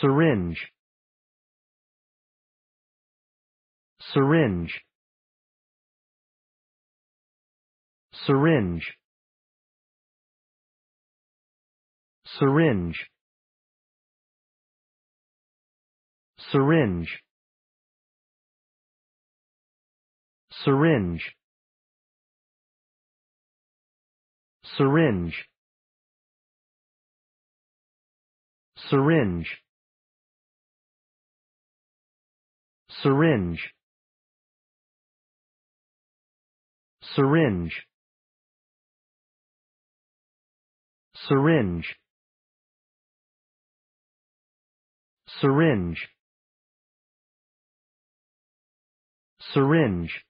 syringe syringe syringe syringe syringe syringe syringe syringe syringe syringe syringe syringe syringe